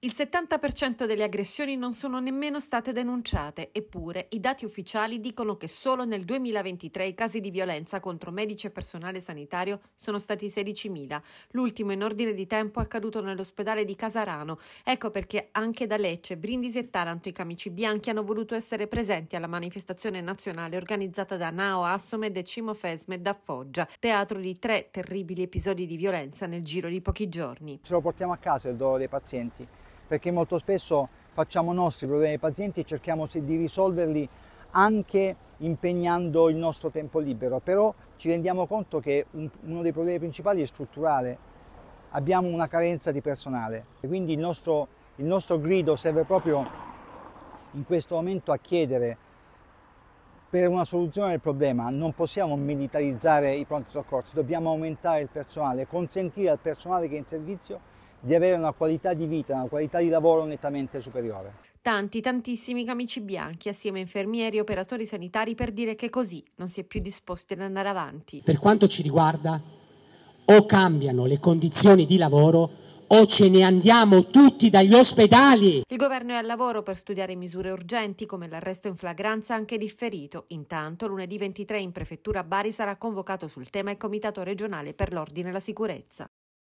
Il 70% delle aggressioni non sono nemmeno state denunciate, eppure i dati ufficiali dicono che solo nel 2023 i casi di violenza contro medici e personale sanitario sono stati 16.000. L'ultimo in ordine di tempo è accaduto nell'ospedale di Casarano. Ecco perché anche da Lecce, Brindisi e Taranto i camici bianchi hanno voluto essere presenti alla manifestazione nazionale organizzata da Nao Assomed e Cimo Fesmed da Foggia, teatro di tre terribili episodi di violenza nel giro di pochi giorni. Ce lo portiamo a casa il dolore dei pazienti perché molto spesso facciamo nostri i problemi dei pazienti e cerchiamo di risolverli anche impegnando il nostro tempo libero, però ci rendiamo conto che uno dei problemi principali è strutturale, abbiamo una carenza di personale e quindi il nostro, il nostro grido serve proprio in questo momento a chiedere per una soluzione del problema non possiamo militarizzare i pronti soccorsi, dobbiamo aumentare il personale, consentire al personale che è in servizio di avere una qualità di vita, una qualità di lavoro nettamente superiore. Tanti, tantissimi camici bianchi assieme a infermieri e operatori sanitari per dire che così non si è più disposti ad andare avanti. Per quanto ci riguarda, o cambiano le condizioni di lavoro o ce ne andiamo tutti dagli ospedali. Il governo è al lavoro per studiare misure urgenti come l'arresto in flagranza anche differito. Intanto lunedì 23 in prefettura Bari sarà convocato sul tema il Comitato regionale per l'ordine e la sicurezza.